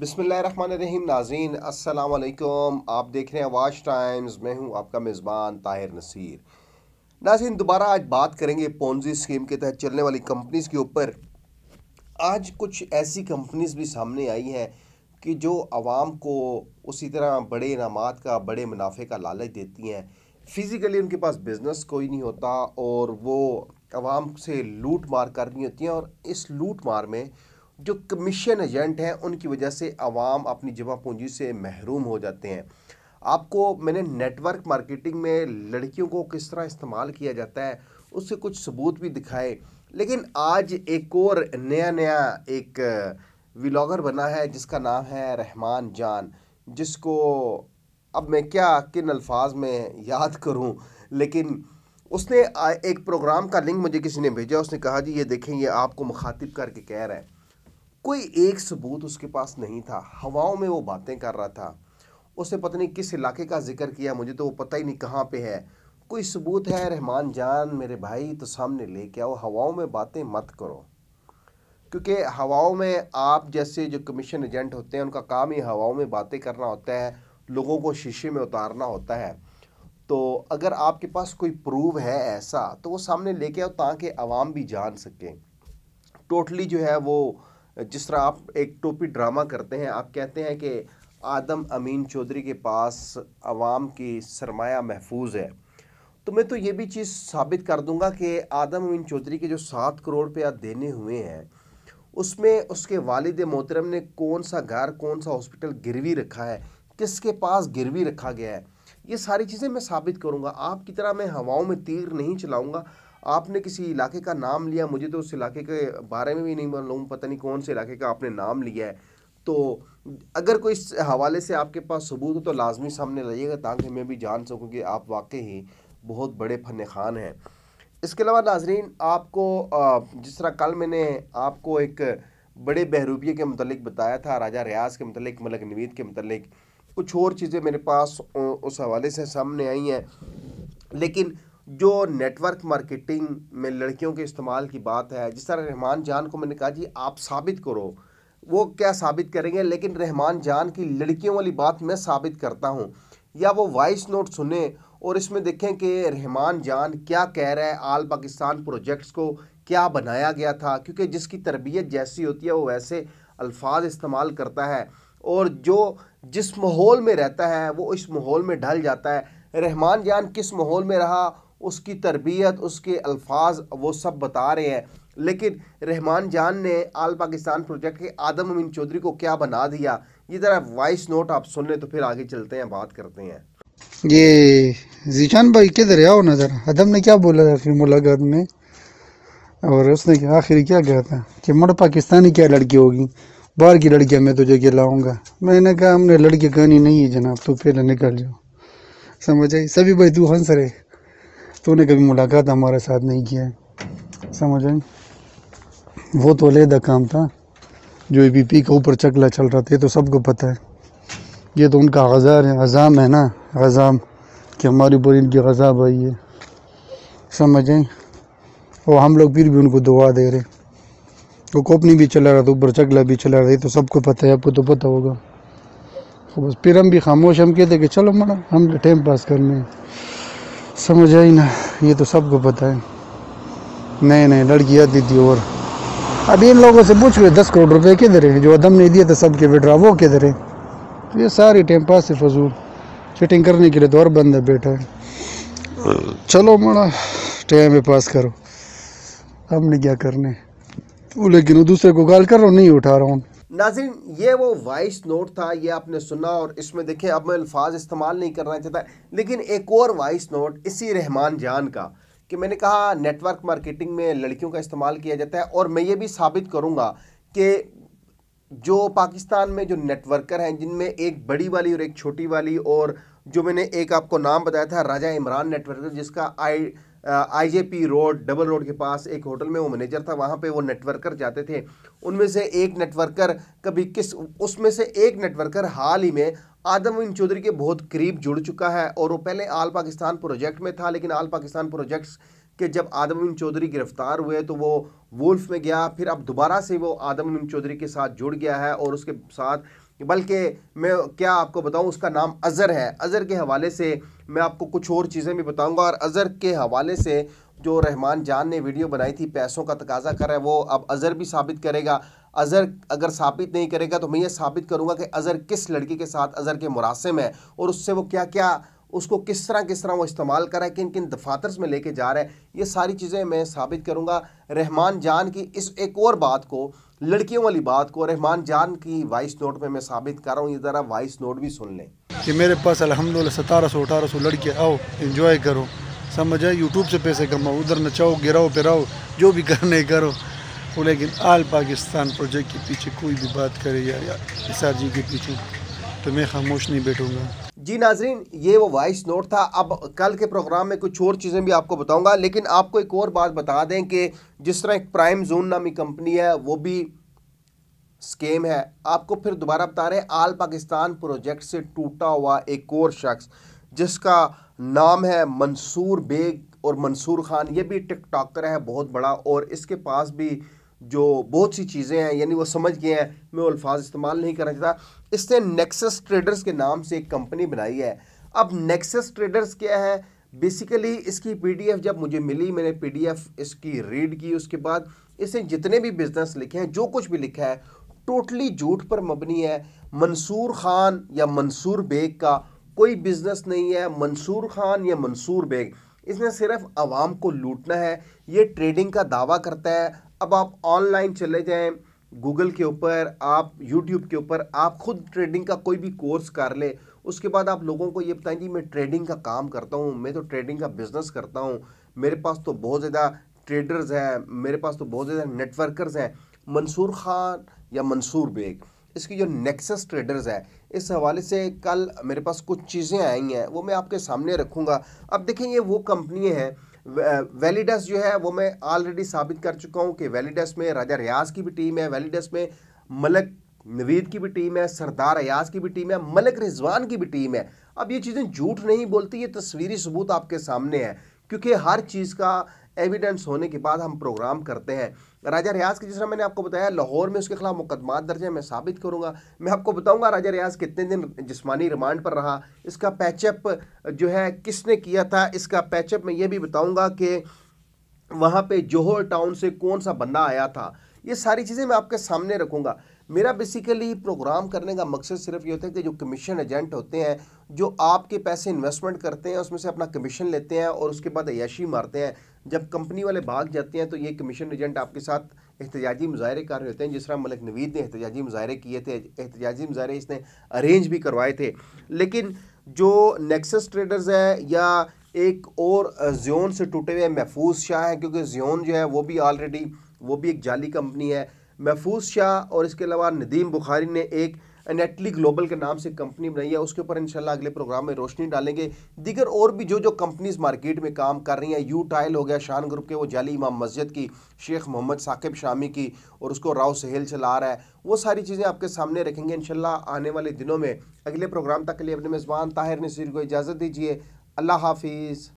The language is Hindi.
बिसमीम नाजीन असलकुम आप देख रहे हैं वाच टाइम्स मैं हूं आपका मेज़बान ताहिर नसीर नाजीन दोबारा आज बात करेंगे पोन्जी स्कीम के तहत चलने वाली कंपनीज़ के ऊपर आज कुछ ऐसी कंपनीज़ भी सामने आई हैं कि जो आवाम को उसी तरह बड़े इनाम का बड़े मुनाफे का लालच देती हैं फ़िज़िकली उनके पास बिज़नेस कोई नहीं होता और वो आवाम से लूट मार करनी होती हैं और इस लूट मार में जो कमीशन एजेंट हैं उनकी वजह से आवाम अपनी जमा पूंजी से महरूम हो जाते हैं आपको मैंने नेटवर्क मार्केटिंग में लड़कियों को किस तरह इस्तेमाल किया जाता है उससे कुछ सबूत भी दिखाए लेकिन आज एक और नया नया एक व्लागर बना है जिसका नाम है रहमान जान जिसको अब मैं क्या किन अल्फाज में याद करूं लेकिन उसने एक प्रोग्राम का लिंक मुझे किसी ने भेजा उसने कहा जी ये देखें ये आपको मुखातिब करके कह रहा है कोई एक सबूत उसके पास नहीं था हवाओं में वो बातें कर रहा था उसने पता नहीं किस इलाके का जिक्र किया मुझे तो वो पता ही नहीं कहाँ पे है कोई सबूत है रहमान जान मेरे भाई तो सामने लेके आओ हवाओं में बातें मत करो क्योंकि हवाओं में आप जैसे जो कमीशन एजेंट होते हैं उनका काम ही हवाओं में बातें करना होता है लोगों को शीशे में उतारना होता है तो अगर आपके पास कोई प्रूव है ऐसा तो वो सामने लेके आओ ताकि आवाम भी जान सकें टोटली जो है वो जिस तरह आप एक टोपी ड्रामा करते हैं आप कहते हैं कि आदम अमीन चौधरी के पास आवाम की सरमाया महफूज है तो मैं तो ये भी चीज़ साबित कर दूंगा कि आदम अमीन चौधरी के जो सात करोड़ रुपया देने हुए हैं उसमें उसके वालिद मोहतरम ने कौन सा घर कौन सा हॉस्पिटल गिरवी रखा है किसके पास गिरवी रखा गया है ये सारी चीज़ें मैं साबित करूँगा आपकी तरह मैं हवाओं में तीर नहीं चलाऊँगा आपने किसी इलाके का नाम लिया मुझे तो उस इलाके के बारे में भी नहीं मालूम पता नहीं कौन से इलाके का आपने नाम लिया है तो अगर कोई इस हवाले से आपके पास सबूत हो तो लाजमी सामने लाइएगा ताकि मैं भी जान सकूँ कि आप वाकई ही बहुत बड़े फन खान हैं इसके अलावा नाजरीन आपको जिस तरह कल मैंने आपको एक बड़े बहरूबिए के मतलब बताया था राजा रियाज के मतलब मलक नवीद के मतलब कुछ और चीज़ें मेरे पास उस हवाले से सामने आई हैं लेकिन जो नेटवर्क मार्केटिंग में लड़कियों के इस्तेमाल की बात है जिस तरह रहमान जान को मैंने कहा जी आप साबित करो वो क्या साबित करेंगे लेकिन रहमान जान की लड़कियों वाली बात मैं साबित करता हूँ या वो वॉइस नोट सुने और इसमें देखें कि रहमान जान क्या कह रहा है आल पाकिस्तान प्रोजेक्ट्स को क्या बनाया गया था क्योंकि जिसकी तरबियत जैसी होती है वो वैसे अल्फाज इस्तेमाल करता है और जो जिस माहौल में रहता है वो इस माहौल में ढल जाता है रहमान जान किस माहौल में रहा उसकी तरबियत उसके अल्फाज वो सब बता रहे हैं लेकिन रहमान जान ने आल पाकिस्तान प्रोजेक्ट के आदम अमीन चौधरी को क्या बना दिया ये ज़रा वॉइस नोट आप सुन लें तो फिर आगे चलते हैं बात करते हैं ये जीशान भाई किधर आओ नजर आदम ने क्या बोला था फिर मुलाकात में और उसने आखिर क्या कहा था कि मुड़ पाकिस्तानी क्या लड़की होगी बाहर की लड़कियाँ मैं तुझे लाऊंगा मैंने कहा हमने लड़की कहनी नहीं है जनाब तो फिर निकल जाओ समझ आई सभी भाई तू हंस रहे तो ने कभी मुलाकात हमारे साथ नहीं किया है समझें वो तो अलहदा काम था जो ए पी के ऊपर चकला चल रहा था ये तो सबको पता है ये तो उनका गज़ा अज़ाम है ना गज़ाम कि हमारे ऊपर इनकी गज़ाब आई है समझें और हम लोग फिर भी उनको दुआ दे रहे वो कोपनी भी चला रहा था ऊपर चकला भी चला रहा था तो सबको पता है आपको तो पता होगा तो बस फिर हम भी खामोश हम कहते कि चलो मैडम हम टाइम पास करने समझ आई ना ये तो सबको पता है नहीं नहीं लड़कियाँ दी थी और अब इन लोगों से पूछ लो दस करोड़ रुपए किधर है जो अदम ने दिए थे सबके बेटा वो किधर है तो ये सारी टाइम पास है फजूल चिटिंग करने के लिए तो और है बैठा है चलो मोड़ा टाइम में पास करो हमने क्या करने वो लेकिन वो दूसरे को गाल कर रहा हूँ नहीं उठा रहा हूँ नाजिन ये वो वॉइस नोट था ये आपने सुना और इसमें देखें अब मैं अल्फाज इस्तेमाल नहीं करना चाहता लेकिन एक और वॉइस नोट इसी रहमान जान का कि मैंने कहा नेटवर्क मार्केटिंग में लड़कियों का इस्तेमाल किया जाता है और मैं ये भी साबित करूँगा कि जो पाकिस्तान में जो नेटवर्कर हैं जिनमें एक बड़ी वाली और एक छोटी वाली और जो मैंने एक आपको नाम बताया था राजा इमरान नेटवर्कर जिसका आई आईजेपी रोड डबल रोड के पास एक होटल में वो मैनेजर था वहाँ पे वो नेटवर्कर जाते थे उनमें से एक नेटवर्कर कभी किस उसमें से एक नेटवर्कर हाल ही में आदम इन चौधरी के बहुत करीब जुड़ चुका है और वो पहले आल पाकिस्तान प्रोजेक्ट में था लेकिन आल पाकिस्तान प्रोजेक्ट्स कि जब आदम इम चौधरी गिरफ्तार हुए तो वो वुल्फ में गया फिर अब दोबारा से वो आदम इम चौधरी के साथ जुड़ गया है और उसके साथ बल्कि मैं क्या आपको बताऊं उसका नाम अज़र है अज़र के हवाले से मैं आपको कुछ और चीज़ें भी बताऊंगा और अज़र के हवाले से जो रहमान जान ने वीडियो बनाई थी पैसों का तकाजा कर रहा है वो अब अज़र भी साबित करेगा अज़र अगर साबित नहीं करेगा तो मैं ये साबित करूँगा कि अज़र किस लड़की के साथ अज़र के मुरासम है और उससे वो क्या क्या उसको किस तरह किस तरह वो इस्तेमाल कर रहा है किन किन दफातर्स में लेके जा रहा है ये सारी चीज़ें मैं साबित करूँगा रहमान जान की इस एक और बात को लड़कियों वाली बात को रहमान जान की वॉइस नोट में मैं साबित कर रहा हूँ ये ज़रा वॉइस नोट भी सुन लें कि मेरे पास ला सतारह सौ अठारह सौ लड़के आओ इन्जॉय करो समझ आए यूट्यूब से पैसे कमाओ उधर नचाओ गिराओ पिराओ जो भी करने करो वो लेकिन आल पाकिस्तान प्रोजेक्ट के पीछे कोई भी बात करे या, या जी के पीछे तो मैं खामोश नहीं बैठूँगा जी नाजरीन ये वो वॉइस नोट था अब कल के प्रोग्राम में कुछ और चीज़ें भी आपको बताऊंगा लेकिन आपको एक और बात बता दें कि जिस तरह एक प्राइम जोन नामी कंपनी है वो भी स्केम है आपको फिर दोबारा बता रहे हैं आल पाकिस्तान प्रोजेक्ट से टूटा हुआ एक और शख्स जिसका नाम है मंसूर बेग और मंसूर खान ये भी टिकटॉकर है बहुत बड़ा और इसके पास भी जो बहुत सी चीज़ें हैं यानी वो समझ गए हैं मैं वो अल्फाज इस्तेमाल नहीं करना चाहता इसने नेक्सस ट्रेडर्स के नाम से एक कंपनी बनाई है अब नेक्सस ट्रेडर्स क्या है बेसिकली इसकी पीडीएफ जब मुझे मिली मैंने पीडीएफ इसकी रीड की उसके बाद इसने जितने भी बिजनेस लिखे हैं जो कुछ भी लिखा है टोटली झूठ पर मबनी है मंसूर खान या मंसूर बेग का कोई बिजनेस नहीं है मंसूर खान या मंसूर बेग इसने सिर्फ आवाम को लूटना है ये ट्रेडिंग का दावा करता है अब आप ऑनलाइन चले जाएं गूगल के ऊपर आप यूट्यूब के ऊपर आप खुद ट्रेडिंग का कोई भी कोर्स कर ले उसके बाद आप लोगों को ये बताएं जी मैं ट्रेडिंग का काम करता हूँ मैं तो ट्रेडिंग का बिज़नेस करता हूँ मेरे पास तो बहुत ज़्यादा ट्रेडर्स हैं मेरे पास तो बहुत ज़्यादा नेटवर्कर्स हैं मंसूर खान या मंसूर बेग इसकी जो नेक्सस ट्रेडर्स है इस हवाले से कल मेरे पास कुछ चीज़ें आई हैं वो मैं आपके सामने रखूँगा अब देखें ये वो कंपनियाँ हैं वेलीडस जो है वो मैं ऑलरेडी साबित कर चुका हूँ कि वेलीडस में राजा रियाज की भी टीम है वेलीडस में मलक नवीद की भी टीम है सरदार अयाज की भी टीम है मलक रिजवान की भी टीम है अब ये चीज़ें झूठ नहीं बोलती ये तस्वीरी सबूत आपके सामने है क्योंकि हर चीज़ का एविडेंस होने के बाद हम प्रोग्राम करते हैं राजा रियाज की जिस तरह मैंने आपको बताया लाहौर में उसके खिलाफ मुकदमा दर्ज है मैं साबित करूंगा मैं आपको बताऊंगा राजा रियाज कितने दिन जिस्मानी रिमांड पर रहा इसका पैचअप जो है किसने किया था इसका पैचअप मैं ये भी बताऊँगा कि वहाँ पर जोहर टाउन से कौन सा बंदा आया था ये सारी चीज़ें मैं आपके सामने रखूँगा मेरा बेसिकली प्रोग्राम करने का मकसद सिर्फ ये होता है कि जो कमीशन एजेंट होते हैं जो आपके पैसे इन्वेस्टमेंट करते हैं उसमें से अपना कमीशन लेते हैं और उसके बाद अयाशी मारते हैं जब कंपनी वाले भाग जाते हैं तो ये कमीशन एजेंट आपके साथ एहतजाजी मुजाहरे कर रहे होते हैं जिस तरह मलिक नवीद ने एहतजाजी मुजाहरे किए थे एहतजाजी मुजाहरे इसने अरेंज भी करवाए थे लेकिन जो नेक्सस ट्रेडर्स है या एक और जोन से टूटे हुए महफूज शाह हैं क्योंकि ज्योन जो है वो भी ऑलरेडी वो भी एक जाली कंपनी है महफूज शाह और इसके अलावा नदीम बुखारी ने एक नेटली ग्लोबल के नाम से कंपनी बनाई है उसके ऊपर इंशाल्लाह अगले प्रोग्राम में रोशनी डालेंगे दीगर और भी जो जो कंपनीज मार्केट में काम कर रही हैं यू टाइल हो गया शान ग्रुप के वो जाली इमाम मस्जिद की शेख मोहम्मद साकिब शामी की और उसको राव सहेल चला रहा है वो सारी चीज़ें आपके सामने रखेंगे इनशाला आने वाले दिनों में अगले प्रोग्राम तक के लिए अपने मेज़बान ताहिर नसीर को इजाज़त दीजिए अल्लाह हाफिज़